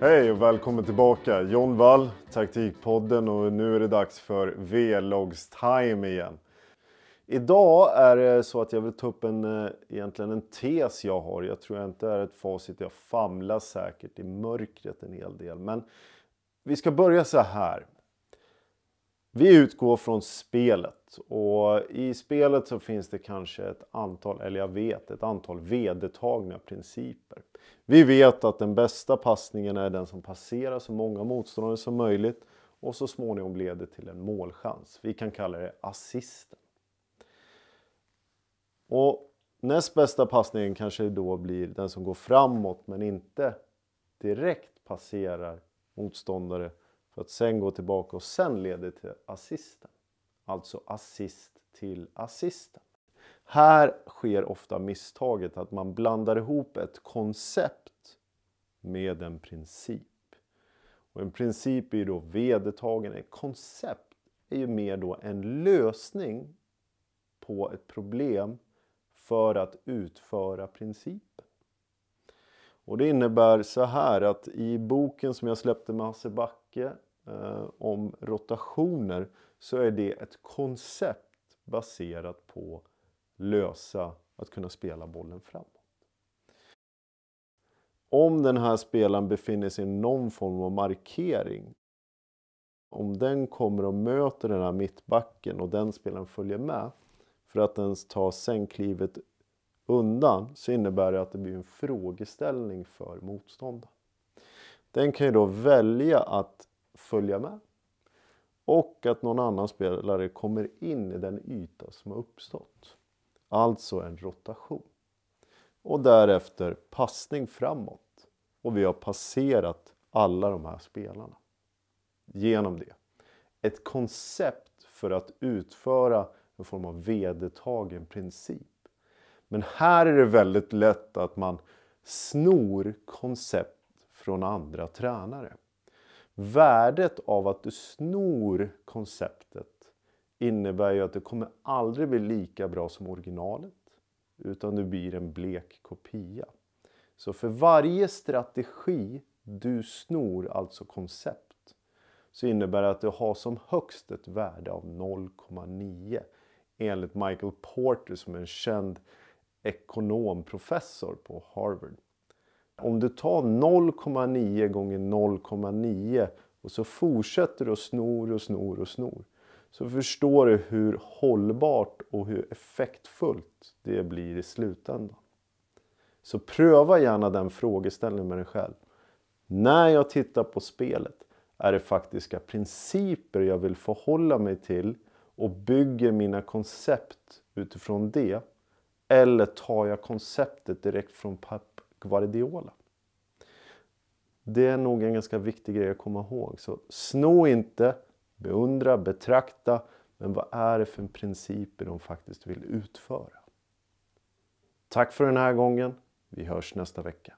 Hej och välkommen tillbaka! John Wall, Taktikpodden och nu är det dags för v time igen. Idag är det så att jag vill ta upp en, eh, egentligen en tes jag har. Jag tror jag inte är ett facit, jag famlar säkert i mörkret en hel del. Men vi ska börja så här. Vi utgår från spelet och i spelet så finns det kanske ett antal, eller jag vet, ett antal vedertagna principer. Vi vet att den bästa passningen är den som passerar så många motståndare som möjligt och så småningom leder till en målchans. Vi kan kalla det assisten. Och näst bästa passningen kanske då blir den som går framåt men inte direkt passerar motståndare för att sen gå tillbaka och sen leder till assisten. Alltså assist till assisten. Här sker ofta misstaget att man blandar ihop ett koncept med en princip. Och en princip är ju då vedertagen. Ett koncept är ju mer då en lösning på ett problem för att utföra principen. Och det innebär så här att i boken som jag släppte med Hasse Backe Eh, om rotationer så är det ett koncept baserat på lösa, att kunna spela bollen framåt. Om den här spelaren befinner sig i någon form av markering, om den kommer och möter den här mittbacken och den spelaren följer med för att den tar sänklivet undan så innebär det att det blir en frågeställning för motståndaren. Den kan ju då välja att följa med. Och att någon annan spelare kommer in i den yta som har uppstått. Alltså en rotation. Och därefter passning framåt. Och vi har passerat alla de här spelarna. Genom det. Ett koncept för att utföra en form av vedertagen princip. Men här är det väldigt lätt att man snor koncept från andra tränare. Värdet av att du snor konceptet innebär ju att det kommer aldrig bli lika bra som originalet utan du blir en blek kopia. Så för varje strategi du snor, alltså koncept, så innebär det att du har som högst ett värde av 0,9 enligt Michael Porter som är en känd ekonomprofessor på Harvard. Om du tar 0,9 gånger 0,9 och så fortsätter du och snor och snor och snor. Så förstår du hur hållbart och hur effektfullt det blir i slutändan. Så pröva gärna den frågeställningen med dig själv. När jag tittar på spelet, är det faktiska principer jag vill förhålla mig till och bygger mina koncept utifrån det? Eller tar jag konceptet direkt från Guardiola. Det är nog en ganska viktig grej att komma ihåg. Så sno inte, beundra, betrakta. Men vad är det för principer de faktiskt vill utföra? Tack för den här gången. Vi hörs nästa vecka.